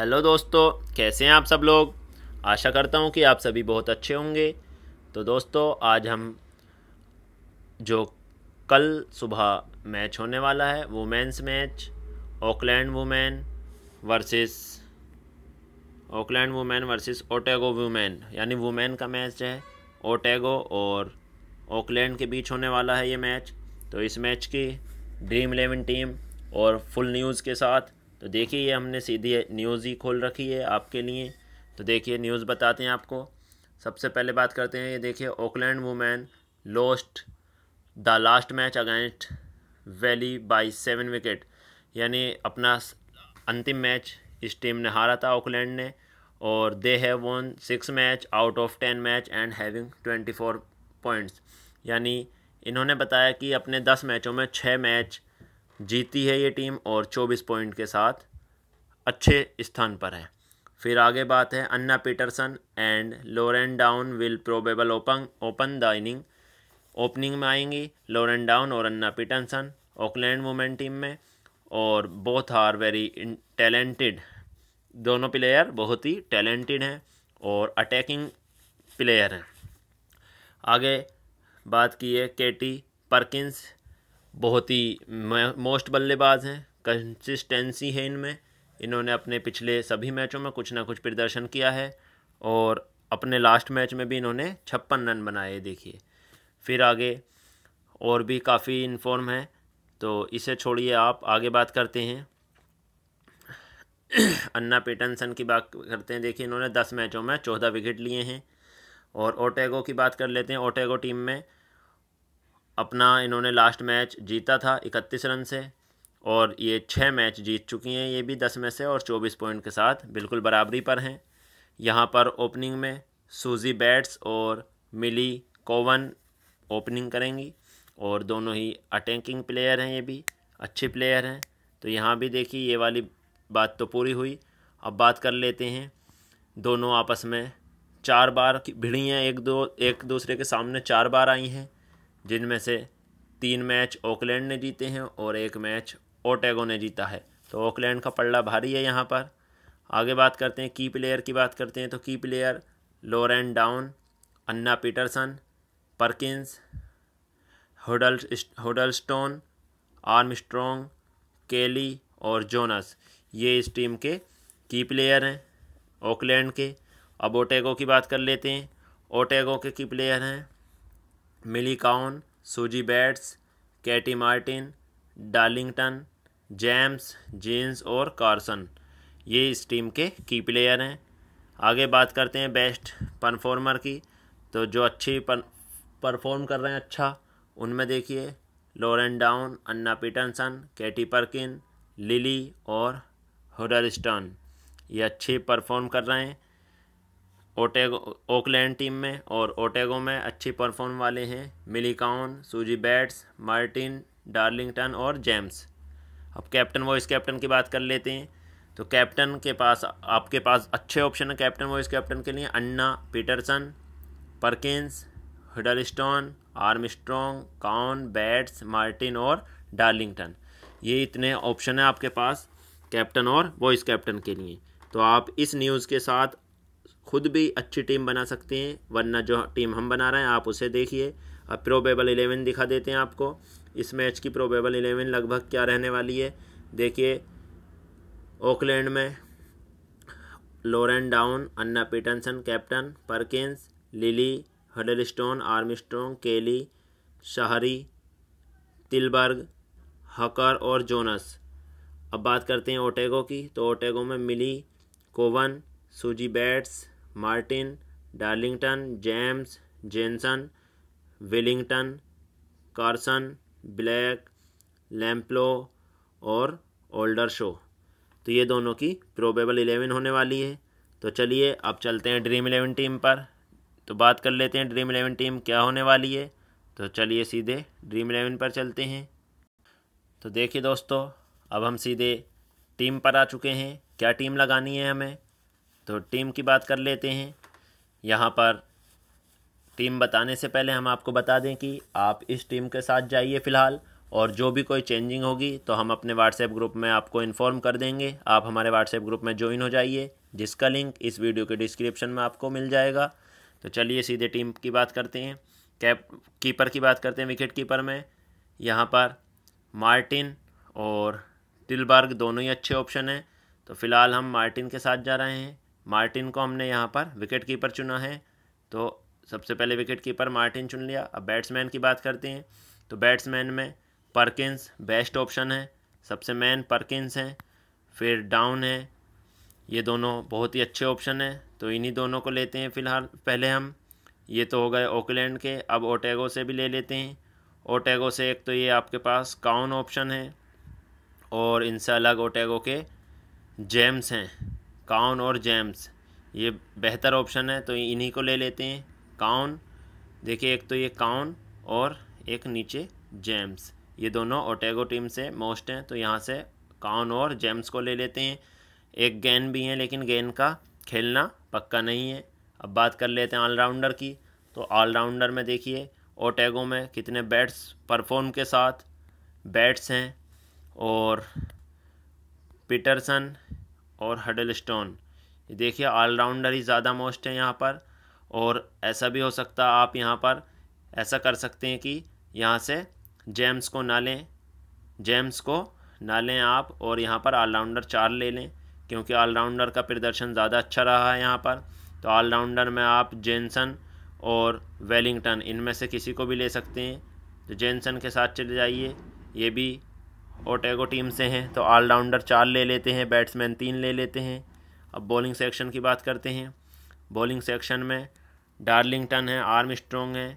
hello दोस्तों कैसे हैं आप सब लोग आशा करता हूं कि आप सभी बहुत अच्छे होंगे तो दोस्तों आज हम जो कल सुबह मैच होने वाला है women's match Auckland women versus Auckland women versus Otago women यानी वुमेन का मैच है ओटेगो और ऑकलैंड के बीच होने वाला है ये मैच तो इस मैच की ड्रीम इलेवन टीम और फुल न्यूज़ के साथ तो देखिए ये हमने सीधी न्यूज़ ही खोल रखी है आपके लिए तो देखिए न्यूज़ बताते हैं आपको सबसे पहले बात करते हैं ये देखिए Auckland women lost the last match against valley by seven wicket यानी अपना अंतिम मैच इस टीम ने हारा था ओकलैंड ने और they have won six match out of ten match and having twenty four points यानी इन्होंने बताया कि अपने दस मैचों में छः मैच जीती है ये टीम और चौबीस पॉइंट के साथ अच्छे स्थान पर है फिर आगे बात है Anna Peterson and Lauren Down will probable open open the inning opening में आएंगी लोरेन डाउन और Anna Peterson Auckland women team में और बोथ आर वेरी टैलेंटेड दोनों प्लेयर बहुत ही टैलेंटेड हैं और अटैकिंग प्लेयर हैं आगे बात की है केटी परकिंस बहुत ही मोस्ट बल्लेबाज हैं कंसिस्टेंसी है इनमें इन्होंने अपने पिछले सभी मैचों में कुछ ना कुछ प्रदर्शन किया है और अपने लास्ट मैच में भी इन्होंने छप्पन रन बनाए देखिए फिर आगे और भी काफ़ी इन्फॉर्म है तो इसे छोड़िए आप आगे बात करते हैं अन्ना पेटनसन की बात करते हैं देखिए इन्होंने दस मैचों में चौदह विकेट लिए हैं और ओटेगो की बात कर लेते हैं ओटेगो टीम में अपना इन्होंने लास्ट मैच जीता था इकतीस रन से और ये छः मैच जीत चुकी हैं ये भी दस में से और चौबीस पॉइंट के साथ बिल्कुल बराबरी पर हैं यहाँ पर ओपनिंग में सूजी बैट्स और मिली कोवन ओपनिंग करेंगी और दोनों ही अटैकिंग प्लेयर हैं ये भी अच्छे प्लेयर हैं तो यहाँ भी देखिए ये वाली बात तो पूरी हुई अब बात कर लेते हैं दोनों आपस में चार बार भिड़ी हैं एक दो एक दूसरे के सामने चार बार आई हैं जिनमें से तीन मैच ओकलैंड ने जीते हैं और एक मैच ओटेगो ने जीता है तो ओकलैंड का पल्ला भारी है यहाँ पर आगे बात करते हैं की प्लेयर की बात करते हैं तो की player Lauren Down Anna Peterson Perkins Huddleston Armstrong Kelly और जोनस ये इस टीम के की प्लेयर हैं ओकलैंड के अब ओटेगो की बात कर लेते हैं ओटेगो के की प्लेयर हैं Cowan Suzie Bates Katie Martin Darlington James Jens और कार्सन ये इस टीम के की प्लेयर हैं आगे बात करते हैं बेस्ट परफॉर्मर की तो जो अच्छी परफॉर्म कर रहे हैं अच्छा उनमें देखिए Lauren Down Anna Peterson Katie Perkin Lily और हुडरस्टन स्टर्न ये अच्छी परफॉर्म कर रहे हैं ओटेगो ओकलैंड टीम में और ओटेगो में अच्छी परफॉर्म वाले हैं Milly Cowan Suzie Bates Martin Darlington और जेम्स अब कैप्टन वॉइस कैप्टन की बात कर लेते हैं तो कैप्टन के पास आपके पास अच्छे ऑप्शन हैं कैप्टन वॉइस कैप्टन के लिए Anna Peterson Perkins Huddleston Armstrong Cowan Bates Martin और डार्लिंगटन ये इतने ऑप्शन हैं आपके पास कैप्टन और वॉइस कैप्टन के लिए तो आप इस न्यूज़ के साथ खुद भी अच्छी टीम बना सकते हैं वरना जो टीम हम बना रहे हैं आप उसे देखिए अब प्रोबेबल एलेवन दिखा देते हैं आपको इस मैच की प्रोबेबल एलेवन लगभग क्या रहने वाली है देखिए ओकलैंड में Lauren Down Anna Peterson captain Perkins Lily Huddleston Armstrong Kelly Sherry तिलबर्ग हकर और जोनस अब बात करते हैं ओटेगो की तो ओटेगो में Milly Cowan Suzie Bates Martin Darlington James Jensen Wellington Carson Black Lamplough और ओल्डर शो तो ये दोनों की प्रोबेबल इलेवन होने वाली है तो चलिए अब चलते हैं ड्रीम इलेवन टीम पर तो बात कर लेते हैं ड्रीम इलेवन टीम क्या होने वाली है तो चलिए सीधे ड्रीम इलेवन पर चलते हैं तो देखिए दोस्तों अब हम सीधे टीम पर आ चुके हैं क्या टीम लगानी है हमें तो टीम की बात कर लेते हैं यहाँ पर टीम बताने से पहले हम आपको बता दें कि आप इस टीम के साथ जाइए फ़िलहाल और जो भी कोई चेंजिंग होगी तो हम अपने व्हाट्सएप ग्रुप में आपको इन्फॉर्म कर देंगे आप हमारे व्हाट्सएप ग्रुप में ज्वाइन हो जाइए जिसका लिंक इस वीडियो के डिस्क्रिप्शन में आपको मिल जाएगा तो चलिए सीधे टीम की बात करते हैं कैप कीपर की बात करते हैं विकेट कीपर में यहाँ पर मार्टिन और टिलबर्ग दोनों ही अच्छे ऑप्शन हैं तो फ़िलहाल हम मार्टिन के साथ जा रहे हैं मार्टिन को हमने यहाँ पर विकेट कीपर चुना है तो सबसे पहले विकेट कीपर मार्टिन चुन लिया अब बैट्समैन की बात करते हैं तो बैट्समैन में परकिंस बेस्ट ऑप्शन है सबसे मेन परकिंस हैं फिर डाउन है ये दोनों बहुत ही अच्छे ऑप्शन हैं तो इन्हीं दोनों को लेते हैं फ़िलहाल पहले हम ये तो हो गए ओकलैंड के अब ओटेगो से भी ले लेते हैं ओटेगो से एक तो ये आपके पास काउन ऑप्शन है और इनसे अलग ओटेगो के जेम्स हैं काउन और जेम्स ये बेहतर ऑप्शन है तो इन्हीं को ले लेते हैं काउन देखिए एक तो ये काउन और एक नीचे जेम्स ये दोनों ओटेगो टीम से मोस्ट हैं तो यहाँ से काउन और जेम्स को ले लेते हैं एक गेंद भी हैं लेकिन गेंद का खेलना पक्का नहीं है अब बात कर लेते हैं ऑलराउंडर की तो ऑलराउंडर में देखिए ओटेगो में कितने बैट्स परफॉर्म के साथ बैट्स हैं और पीटरसन और हडल स्टोन देखिए ऑलराउंडर ही ज़्यादा मोस्ट है यहाँ पर और ऐसा भी हो सकता है आप यहाँ पर ऐसा कर सकते हैं कि यहाँ से जेम्स को ना लें जेम्स को ना लें आप और यहाँ पर ऑलराउंडर चार ले लें क्योंकि ऑलराउंडर का प्रदर्शन ज़्यादा अच्छा रहा है यहाँ पर तो ऑलराउंडर में आप जेंसन और वेलिंगटन इनमें से किसी को भी ले सकते हैं तो जेंसन के साथ चले जाइए ये भी ओटेगो टीम से हैं तो ऑलराउंडर चार ले लेते हैं बैट्समैन तीन ले लेते हैं अब बॉलिंग सेक्शन की बात करते हैं बॉलिंग सेक्शन में डार्लिंगटन है आर्म स्ट्रॉन्ग है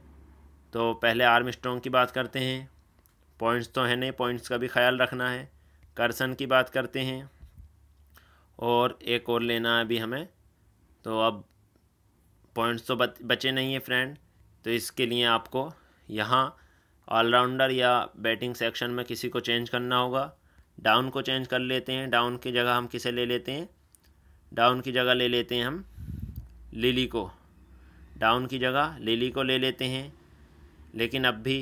तो पहले आर्म स्ट्रॉन्ग की बात करते हैं पॉइंट्स तो है नहीं पॉइंट्स का भी ख्याल रखना है करसन की बात करते हैं और एक और लेना है अभी हमें तो अब पॉइंट्स तो बचे नहीं है फ्रेंड तो इसके लिए आपको यहाँ ऑलराउंडर या बैटिंग सेक्शन में किसी को चेंज करना होगा डाउन को चेंज कर लेते हैं डाउन की जगह हम किसे ले लेते हैं डाउन की जगह ले लेते हैं हम लिली को डाउन की जगह लिली को ले लेते हैं लेकिन अब भी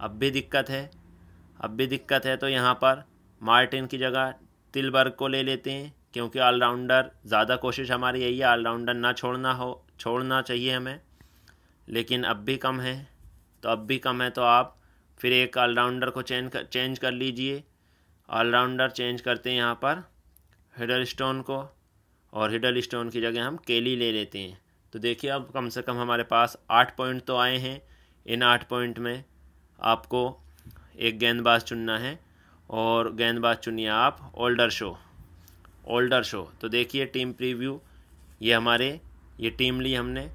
अब भी दिक्कत है अब भी दिक्कत है तो यहाँ पर मार्टिन की जगह तिलबर्ग को ले लेते हैं क्योंकि ऑलराउंडर ज़्यादा कोशिश हमारी यही है ऑलराउंडर ना छोड़ना हो छोड़ना चाहिए हमें लेकिन अब भी कम है तो अब भी कम है तो आप फिर एक ऑलराउंडर को चेंज कर चेंज कर लीजिए ऑलराउंडर चेंज करते हैं यहाँ पर हिडल स्टोन को और हिडल स्टोन की जगह हम केली ले लेते हैं तो देखिए अब कम से कम हमारे पास आठ पॉइंट तो आए हैं इन आठ पॉइंट में आपको एक गेंदबाज चुनना है और गेंदबाज चुनिए आप ओल्डर शो ओल्डर शो तो देखिए टीम प्रीव्यू ये हमारे ये टीम ली हमने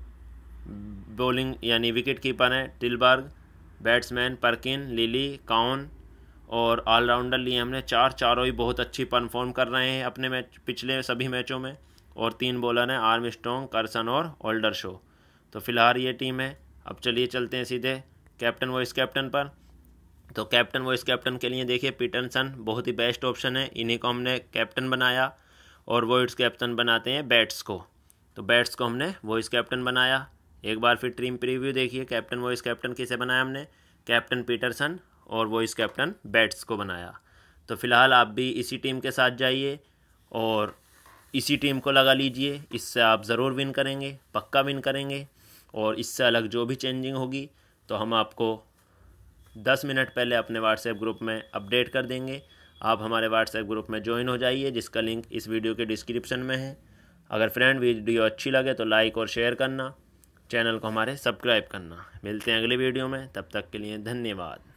बॉलिंग यानी विकेट कीपर हैं Tilburg batsman Perkin Lily Cowan और ऑलराउंडर लिए हमने चार चारों ही बहुत अच्छी परफॉर्म कर रहे हैं अपने मैच पिछले सभी मैचों में और तीन बॉलर हैं आर्म स्ट्रॉन्ग करसन और ओल्डर शो तो फिलहाल ये टीम है अब चलिए चलते हैं सीधे कैप्टन वाइस कैप्टन पर तो कैप्टन वाइस कैप्टन के लिए देखिए पीटरसन बहुत ही बेस्ट ऑप्शन है इन्हीं को हमने कैप्टन बनाया और वॉइस कैप्टन बनाते हैं बैट्स को तो बैट्स को हमने वॉइस कैप्टन बनाया एक बार फिर ट्रीम प्रीव्यू देखिए कैप्टन वॉइस कैप्टन किसे बनाया हमने कैप्टन पीटरसन और वॉइस कैप्टन बैट्स को बनाया तो फिलहाल आप भी इसी टीम के साथ जाइए और इसी टीम को लगा लीजिए इससे आप ज़रूर विन करेंगे पक्का विन करेंगे और इससे अलग जो भी चेंजिंग होगी तो हम आपको दस मिनट पहले अपने व्हाट्सएप ग्रुप में अपडेट कर देंगे आप हमारे व्हाट्सएप ग्रुप में ज्वाइन हो जाइए जिसका लिंक इस वीडियो के डिस्क्रिप्शन में है अगर फ्रेंड वीडियो अच्छी लगे तो लाइक और शेयर करना चैनल को हमारे सब्सक्राइब करना मिलते हैं अगले वीडियो में तब तक के लिए धन्यवाद